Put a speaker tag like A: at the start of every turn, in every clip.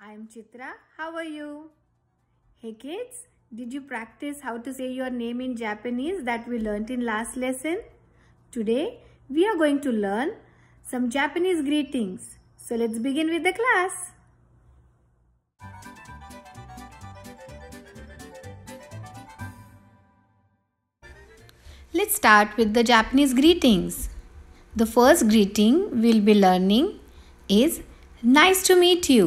A: I am Chitra. How are you? Hey kids, did you practice how to say your name in Japanese that we learnt in last lesson? Today, we are going to learn some Japanese greetings. So let's begin with the class. Let's start with the Japanese greetings. The first greeting we'll be learning is Nice to meet you.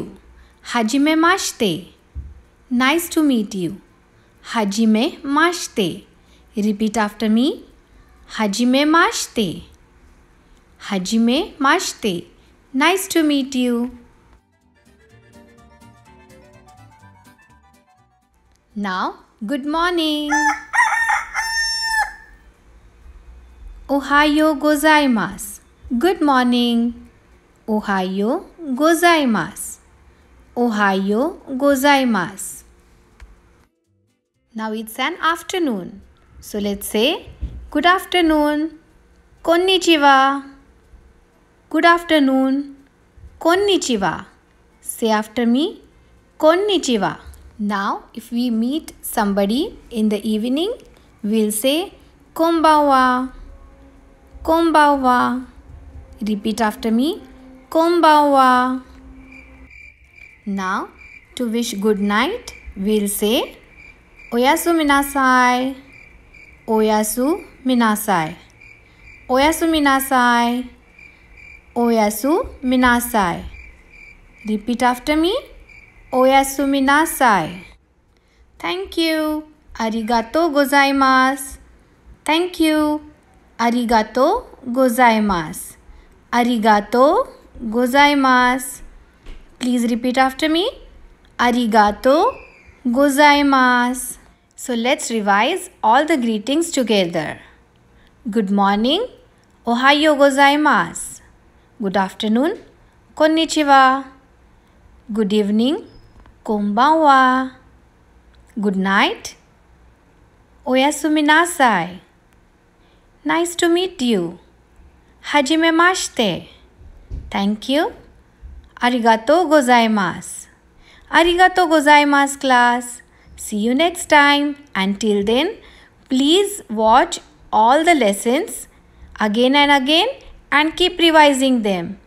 A: Hajime mashite. Nice to meet you. Hajime mashite. Repeat after me. Hajime mashite. Hajime mashite. Nice to meet you. Now, good morning. Ohio gozaimasu. Good morning. Ohio gozaimasu. Ohio gozaimasu. Now it's an afternoon. So let's say good afternoon. Konnichiwa. Good afternoon. Konnichiwa. Say after me. Konnichiwa. Now if we meet somebody in the evening, we'll say konbanwa. Kombawa. Repeat after me. Kombawa. Now, to wish good night, we'll say Oyasu minasai. Oyasu minasai. Oyasu minasai. Oyasu minasai. Repeat after me. Oyasu minasai. Thank you. Arigato gozaimasu. Thank you. Arigato gozaimasu. Arigato gozaimasu. Please repeat after me. Arigato gozaimasu. So let's revise all the greetings together. Good morning. Ohayo gozaimasu. Good afternoon. Konnichiwa. Good evening. Konbanwa. Good night. Oyasuminasai. Nice to meet you. Hajimemashite. Thank you. Arigato gozaimasu. Arigato gozaimasu class. See you next time. Until then, please watch all the lessons again and again and keep revising them.